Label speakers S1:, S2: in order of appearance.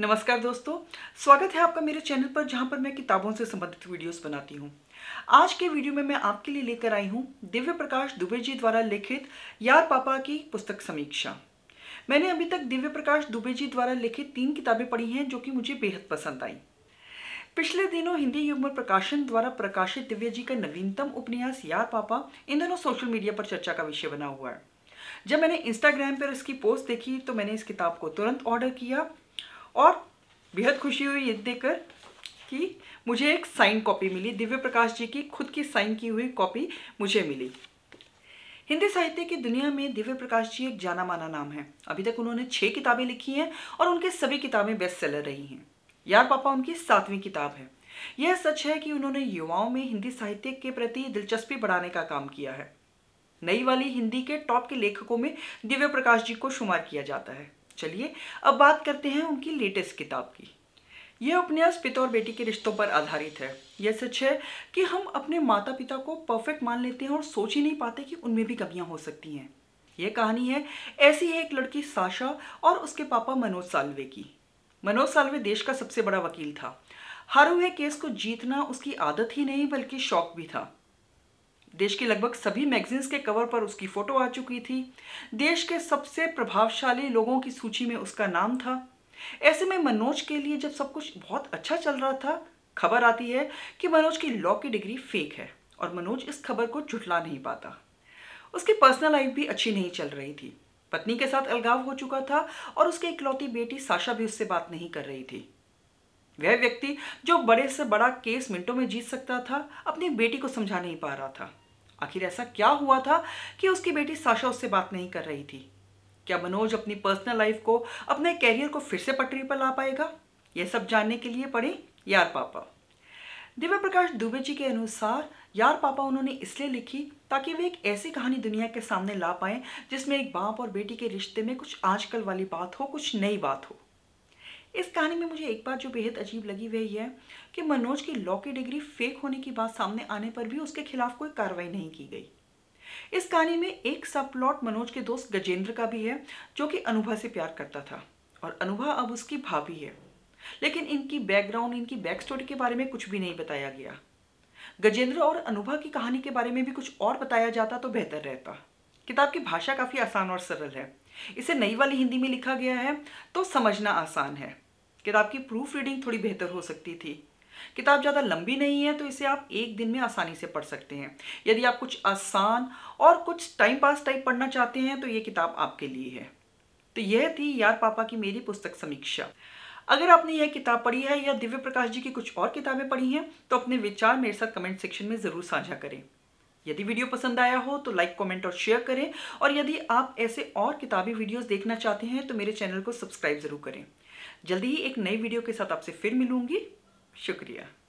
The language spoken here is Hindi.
S1: नमस्कार दोस्तों स्वागत है आपका मेरे चैनल पर जहां पर मैं किताबों से संबंधित वीडियोस बनाती हूं। आज के वीडियो में मैं आपके लिए लेकर आई हूं दिव्य प्रकाश दुबे जी द्वारा लिखित यार पापा की पुस्तक समीक्षा मैंने अभी तक दिव्य प्रकाश दुबे जी द्वारा लिखित तीन किताबें पढ़ी हैं जो कि मुझे बेहद पसंद आई पिछले दिनों हिंदी युग्म प्रकाशन द्वारा प्रकाशित दिव्य जी का नवीनतम उपन्यास यार पापा इन दोनों सोशल मीडिया पर चर्चा का विषय बना हुआ है जब मैंने इंस्टाग्राम पर इसकी पोस्ट देखी तो मैंने इस किताब को तुरंत ऑर्डर किया और बेहद खुशी हुई ये देखकर कि मुझे एक साइन कॉपी मिली दिव्य प्रकाश जी की खुद की साइन की हुई कॉपी मुझे मिली हिंदी साहित्य की दुनिया में दिव्य प्रकाश जी एक जाना माना नाम है अभी तक उन्होंने छह किताबें लिखी हैं और उनके सभी किताबें बेस्ट सेलर रही हैं यार पापा उनकी सातवीं किताब है यह सच है कि उन्होंने युवाओं में हिंदी साहित्य के प्रति दिलचस्पी बढ़ाने का काम किया है नई वाली हिंदी के टॉप के लेखकों में दिव्य प्रकाश जी को शुमार किया जाता है चलिए अब बात करते हैं उनकी लेटेस्ट किताब की यह उपन्यास पिता और बेटी के रिश्तों पर आधारित है यह सच है कि हम अपने माता पिता को परफेक्ट मान लेते हैं और सोच ही नहीं पाते कि उनमें भी कमियां हो सकती हैं यह कहानी है ऐसी है एक लड़की साशा और उसके पापा मनोज सालवे की मनोज सालवे देश का सबसे बड़ा वकील था हारू हुए केस को जीतना उसकी आदत ही नहीं बल्कि शौक भी था देश के लगभग सभी मैगजीन्स के कवर पर उसकी फ़ोटो आ चुकी थी देश के सबसे प्रभावशाली लोगों की सूची में उसका नाम था ऐसे में मनोज के लिए जब सब कुछ बहुत अच्छा चल रहा था खबर आती है कि मनोज की लॉ की डिग्री फेक है और मनोज इस खबर को झुठला नहीं पाता उसकी पर्सनल लाइफ भी अच्छी नहीं चल रही थी पत्नी के साथ अलगाव हो चुका था और उसकी इकलौती बेटी साशा भी उससे बात नहीं कर रही थी वह व्यक्ति जो बड़े से बड़ा केस मिनटों में जीत सकता था अपनी बेटी को समझा नहीं पा रहा था आखिर ऐसा क्या हुआ था कि उसकी बेटी साशा उससे बात नहीं कर रही थी क्या मनोज अपनी पर्सनल लाइफ को अपने कैरियर को फिर से पटरी पर ला पाएगा यह सब जानने के लिए पढ़े यार पापा दिव्य प्रकाश दुबे जी के अनुसार यार पापा उन्होंने इसलिए लिखी ताकि वे एक ऐसी कहानी दुनिया के सामने ला पाएं जिसमें एक बाप और बेटी के रिश्ते में कुछ आजकल वाली बात हो कुछ नई बात हो इस कहानी में मुझे एक बात जो बेहद अजीब लगी वह यह कि मनोज की लॉ की डिग्री फेक होने की बात सामने आने पर भी उसके खिलाफ कोई कार्रवाई नहीं की गई इस कहानी में एक सब प्लॉट मनोज के दोस्त गजेंद्र का भी है जो कि अनुभा से प्यार करता था और अनुभा अब उसकी भाभी है लेकिन इनकी बैकग्राउंड इनकी बैक स्टोरी के बारे में कुछ भी नहीं बताया गया गजेंद्र और अनुभा की कहानी के बारे में भी कुछ और बताया जाता तो बेहतर रहता किताब की भाषा काफ़ी आसान और सरल है इसे नई वाली हिंदी में लिखा गया है तो समझना आसान है किताब की प्रूफ रीडिंग थोड़ी बेहतर हो सकती थी किताब ज़्यादा लंबी नहीं है तो इसे आप एक दिन में आसानी से पढ़ सकते हैं यदि आप कुछ आसान और कुछ टाइम पास टाइप पढ़ना चाहते हैं तो ये किताब आपके लिए है तो यह थी यार पापा की मेरी पुस्तक समीक्षा अगर आपने यह किताब पढ़ी है या दिव्य प्रकाश जी की कुछ और किताबें पढ़ी हैं तो अपने विचार मेरे साथ कमेंट सेक्शन में ज़रूर साझा करें यदि वीडियो पसंद आया हो तो लाइक कमेंट और शेयर करें और यदि आप ऐसे और किताबी वीडियोस देखना चाहते हैं तो मेरे चैनल को सब्सक्राइब ज़रूर करें जल्दी ही एक नई वीडियो के साथ आपसे फिर मिलूंगी शुक्रिया